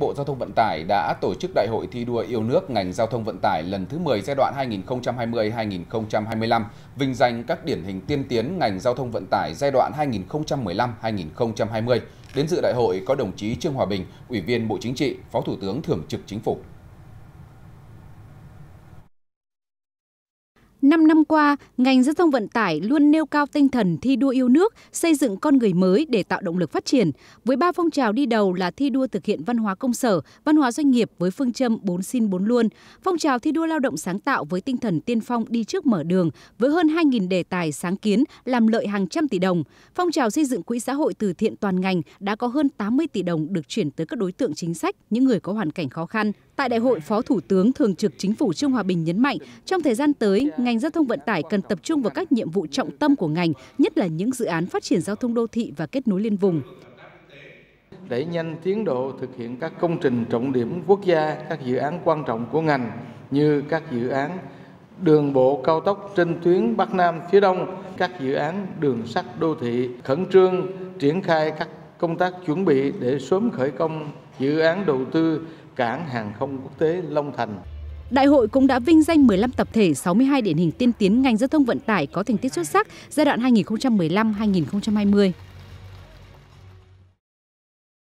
Bộ Giao thông Vận tải đã tổ chức Đại hội thi đua yêu nước ngành giao thông vận tải lần thứ 10 giai đoạn 2020-2025, vinh danh các điển hình tiên tiến ngành giao thông vận tải giai đoạn 2015-2020. Đến dự đại hội có đồng chí Trương Hòa Bình, Ủy viên Bộ Chính trị, Phó Thủ tướng Thường trực Chính phủ. 5 năm qua, ngành giao thông vận tải luôn nêu cao tinh thần thi đua yêu nước, xây dựng con người mới để tạo động lực phát triển, với ba phong trào đi đầu là thi đua thực hiện văn hóa công sở, văn hóa doanh nghiệp với phương châm 4 xin 4 luôn, phong trào thi đua lao động sáng tạo với tinh thần tiên phong đi trước mở đường với hơn 2.000 đề tài sáng kiến làm lợi hàng trăm tỷ đồng, phong trào xây dựng quỹ xã hội từ thiện toàn ngành đã có hơn 80 tỷ đồng được chuyển tới các đối tượng chính sách, những người có hoàn cảnh khó khăn. Tại đại hội, Phó Thủ tướng Thường trực Chính phủ Trương Hòa Bình nhấn mạnh, trong thời gian tới, ngành giao thông vận tải cần tập trung vào các nhiệm vụ trọng tâm của ngành, nhất là những dự án phát triển giao thông đô thị và kết nối liên vùng. Đẩy nhanh tiến độ thực hiện các công trình trọng điểm quốc gia, các dự án quan trọng của ngành như các dự án đường bộ cao tốc trên tuyến Bắc Nam phía Đông, các dự án đường sắt đô thị khẩn trương triển khai các công tác chuẩn bị để sớm khởi công dự án đầu tư cảng hàng không quốc tế Long Thành. Đại hội cũng đã vinh danh 15 tập thể, 62 điển hình tiên tiến ngành giao thông vận tải có thành tích xuất sắc giai đoạn 2015-2020.